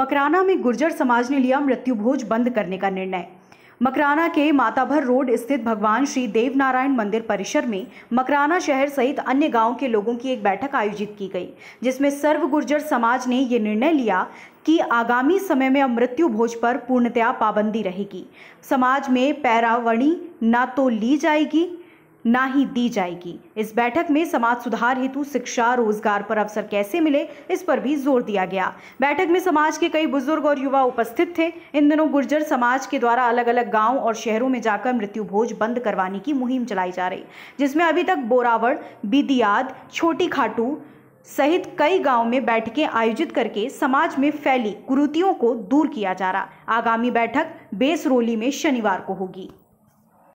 मकराना में गुर्जर समाज ने लिया मृत्यु भोज बंद करने का निर्णय मकराना के माताभर रोड स्थित भगवान श्री देवनारायण मंदिर परिसर में मकराना शहर सहित अन्य गांव के लोगों की एक बैठक आयोजित की गई जिसमें सर्व गुर्जर समाज ने ये निर्णय लिया कि आगामी समय में अब मृत्यु भोज पर पूर्णतया पाबंदी रहेगी समाज में पैरावणी ना तो ली जाएगी ना ही दी जाएगी इस बैठक में समाज सुधार हेतु शिक्षा रोजगार पर अवसर कैसे मिले इस पर भी जोर दिया गया बैठक में समाज के कई बुजुर्ग और युवा उपस्थित थे इन दिनों गुर्जर समाज के द्वारा अलग अलग गांव और शहरों में जाकर मृत्यु भोज बंद करवाने की मुहिम चलाई जा रही जिसमें अभी तक बोरावड़ बिदियाद छोटी खाटू सहित कई गांव में बैठकें आयोजित करके समाज में फैली कुरूतियों को दूर किया जा रहा आगामी बैठक बेसरोली में शनिवार को होगी